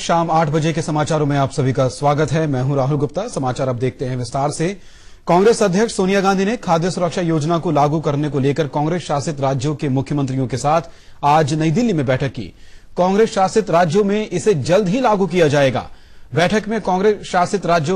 शाम आठ बजे के समाचारों में आप सभी का स्वागत है मैं हूं राहुल गुप्ता समाचार अब देखते हैं विस्तार से कांग्रेस अध्यक्ष सोनिया गांधी ने खाद्य सुरक्षा योजना को लागू करने को लेकर कांग्रेस शासित राज्यों के मुख्यमंत्रियों के साथ आज नई दिल्ली में बैठक की कांग्रेस शासित राज्यों में इसे जल्द ही लागू किया जाएगा बैठक में कांग्रेस शासित राज्यों